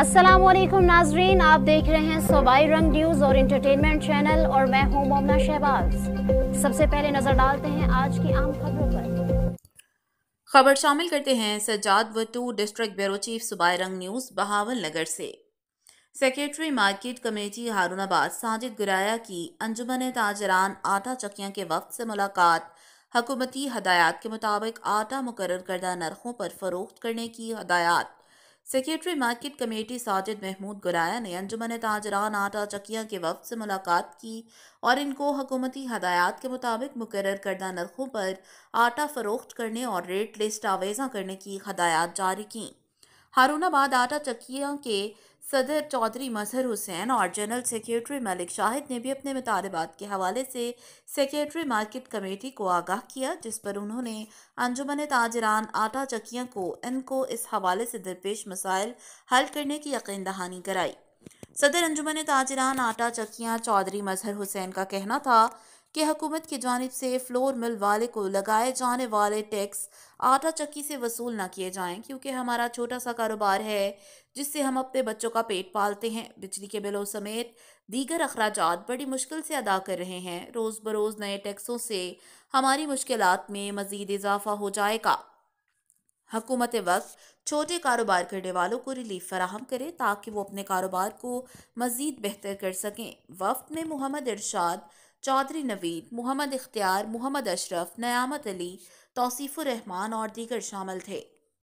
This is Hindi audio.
असलम नाजरीन आप देख रहे हैं सूबाई रंग न्यूज़ और इंटरटेनमेंट चैनल और मैं हूं मोमना शहबाज सबसे पहले नज़र डालते हैं आज की आम खबरों पर खबर शामिल करते हैं Sajjad Wattoo district bureau chief सुबाई रंग न्यूज़ बहावल नगर से secretary market committee Haroonabad Sajid Guraya की अंजुमन ताजरान आटा चकियाँ के वक्त से मुलाकात हकूमती हदायत के मुताबिक आटा मुकर करदा नरखों पर फरोख्त करने की हदायत secretary market committee Sajid Mahmood Guraya ने अंजुमन ताजरान आटा चकिया के वफ से मुलाकात की और इनको हकूमती हदायत के मुताबिक मुकर करदा नरखों पर आटा फ़रोख्त करने और रेट लिस्ट आवेजा करने की हदायत जारी कें हारूनाबाद आटा चक्कियों के सदर चौधरी मजहर हुसैन और जनरल सेक्रेटरी मलिक शाहिद ने भी अपने मुतालबात के हवाले से सेक्रेटरी मार्केट कमेटी को आगाह किया जिस पर उन्होंने अंजुमन ताजरान आटा चक्कियों को इनको इस हवाले से दरपेश मसाइल हल करने की यकीन दहानी कराई सदर अंजुमन ताजरान आटा चक्कियाँ चौधरी मजहर हुसैन का कहना था कि हकूमत की जानब से फ्लोर मिल वाले को लगाए जाने वाले टैक्स आटा चक्की से वसूल ना किए जाएं क्योंकि हमारा छोटा सा कारोबार है जिससे हम अपने बच्चों का पेट पालते हैं बिजली के बिलों समेत दीगर अखराज बड़ी मुश्किल से अदा कर रहे हैं रोज़ बरोज़ नए टैक्सों से हमारी मुश्किल में मज़ीद इजाफा हो जाएगा हकूमत वक्त छोटे कारोबार करने वालों को रिलीफ फराहम करे ताकि वो अपने कारोबार को मज़ीद बेहतर कर सकें वफ्द में मोहम्मद इरशाद चौधरी नवीद मोहम्मद इख्तियार मोहम्मद अशरफ नयामत अली तोसीफ़ुररहमान और दीगर शामिल थे